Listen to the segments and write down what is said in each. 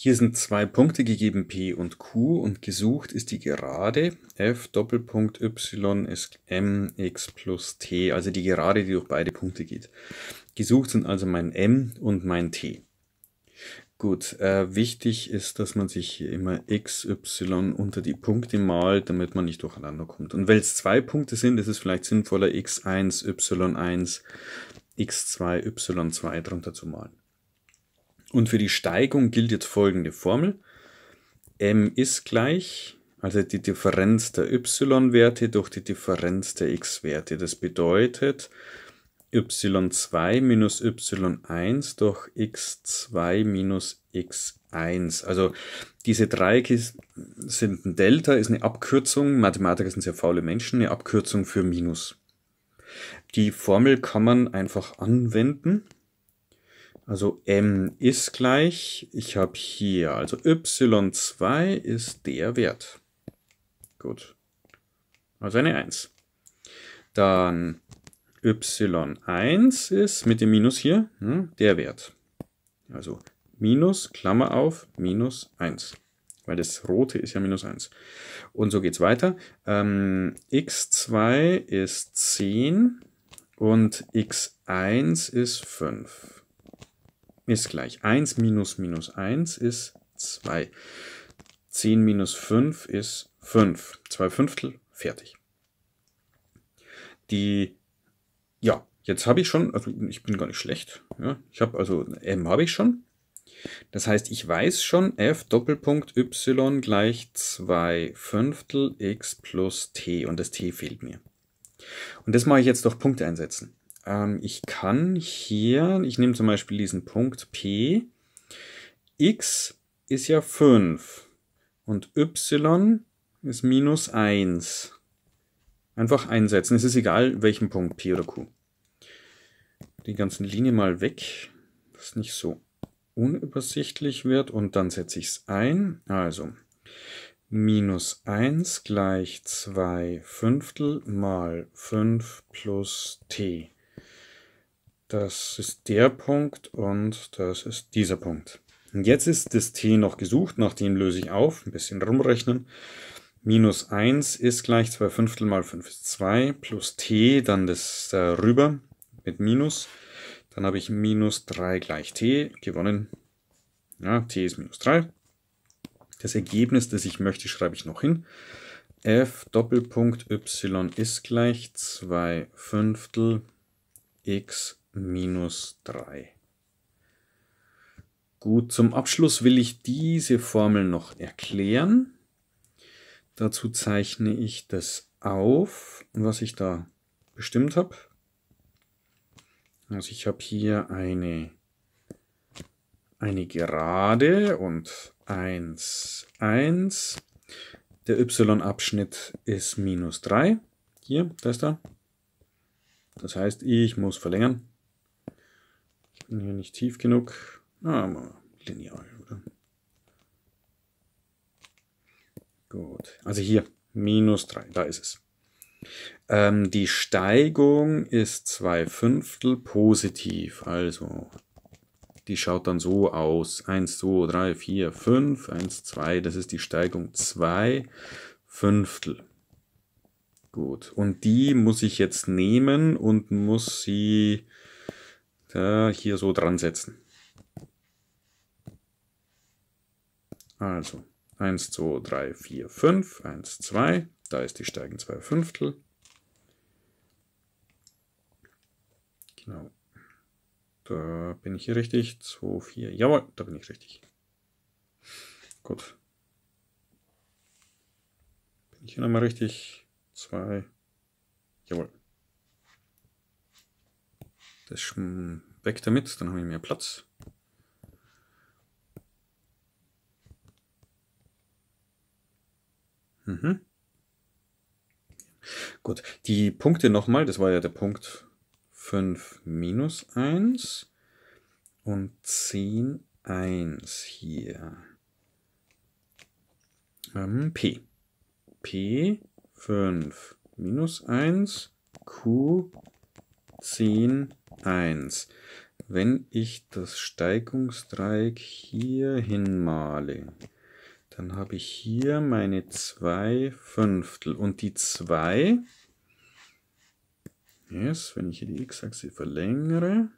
Hier sind zwei Punkte gegeben, P und Q, und gesucht ist die Gerade f Doppelpunkt y ist mx plus t, also die Gerade, die durch beide Punkte geht. Gesucht sind also mein m und mein t. Gut, äh, wichtig ist, dass man sich hier immer x, y unter die Punkte malt, damit man nicht durcheinander kommt. Und weil es zwei Punkte sind, ist es vielleicht sinnvoller, x1, y1, x2, y2 drunter zu malen. Und für die Steigung gilt jetzt folgende Formel. m ist gleich, also die Differenz der y-Werte durch die Differenz der x-Werte. Das bedeutet y2 minus y1 durch x2 minus x1. Also diese Dreiecke sind ein Delta, ist eine Abkürzung, Mathematiker sind sehr faule Menschen, eine Abkürzung für Minus. Die Formel kann man einfach anwenden also m ist gleich, ich habe hier, also y2 ist der Wert. Gut. Also eine 1. Dann y1 ist mit dem Minus hier hm, der Wert. Also minus, Klammer auf, minus 1. Weil das rote ist ja minus 1. Und so geht es weiter. Ähm, x2 ist 10 und x1 ist 5 ist gleich 1 minus minus 1 ist 2. 10 minus 5 ist 5. 2 Fünftel, fertig. Die, ja, jetzt habe ich schon, also ich bin gar nicht schlecht. Ja, ich habe also m habe ich schon. Das heißt, ich weiß schon, f Doppelpunkt y gleich 2 Fünftel x plus t und das t fehlt mir. Und das mache ich jetzt durch Punkte einsetzen. Ähm, ich kann hier, ich nehme zum Beispiel diesen Punkt P. x ist ja 5 und y ist minus 1. Einfach einsetzen. Es ist egal, welchen Punkt, P oder Q. Die ganzen Linien mal weg, dass nicht so unübersichtlich wird. Und dann setze ich es ein. Also, minus 1 gleich 2 Fünftel mal 5 plus t. Das ist der Punkt und das ist dieser Punkt. Und jetzt ist das t noch gesucht, nach dem löse ich auf, ein bisschen rumrechnen. Minus 1 ist gleich 2 Fünftel mal 5 ist 2, plus t, dann das rüber mit Minus. Dann habe ich minus 3 gleich t gewonnen. Ja, t ist minus 3. Das Ergebnis, das ich möchte, schreibe ich noch hin. f Doppelpunkt y ist gleich 2 Fünftel x minus 3. Gut, zum Abschluss will ich diese Formel noch erklären. Dazu zeichne ich das auf, was ich da bestimmt habe. Also ich habe hier eine, eine Gerade und 1, 1. Der y-Abschnitt ist minus 3. Hier, da ist er. Das heißt, ich muss verlängern bin hier nicht tief genug. Ah, mal lineal, oder? Gut. Also hier, minus 3, da ist es. Ähm, die Steigung ist 2 Fünftel positiv. Also, die schaut dann so aus. 1, 2, 3, 4, 5, 1, 2. Das ist die Steigung 2 Fünftel. Gut. Und die muss ich jetzt nehmen und muss sie da hier so dran setzen. Also 1, 2, 3, 4, 5, 1, 2. Da ist die Steigen 2 Fünftel. Genau. Da bin ich hier richtig. 2, 4. Jawohl, da bin ich richtig. Gut. Bin ich hier nochmal richtig? 2. Jawohl. Das weg damit, dann habe ich mehr Platz. Mhm. Gut, die Punkte nochmal, das war ja der Punkt 5 minus 1 und 10, 1 hier. Ähm, P. P 5 minus 1, Q 10, 1. Wenn ich das Steigungsdreieck hier hinmale, dann habe ich hier meine 2 Fünftel. Und die 2, yes, wenn ich hier die x-Achse verlängere,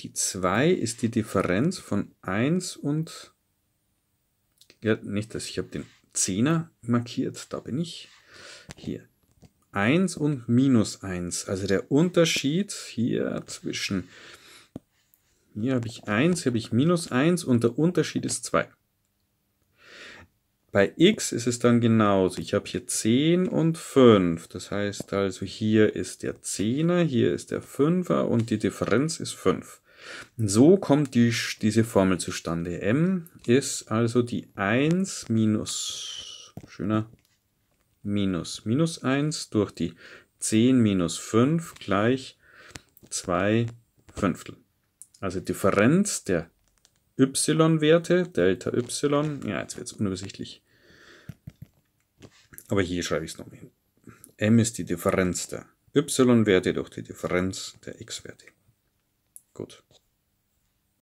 die 2 ist die Differenz von 1 und, ja, nicht, dass ich habe den 10er markiert, da bin ich, hier. 1 und minus 1. Also der Unterschied hier zwischen, hier habe ich 1, hier habe ich minus 1 und der Unterschied ist 2. Bei x ist es dann genauso. Ich habe hier 10 und 5. Das heißt also, hier ist der 10er, hier ist der 5er und die Differenz ist 5. So kommt die, diese Formel zustande. m ist also die 1 minus, schöner minus minus 1 durch die 10 minus 5 gleich 2 Fünftel. Also Differenz der y-Werte, Delta y, ja, jetzt wird es unübersichtlich. Aber hier schreibe ich es nochmal hin. m ist die Differenz der y-Werte durch die Differenz der x-Werte. Gut.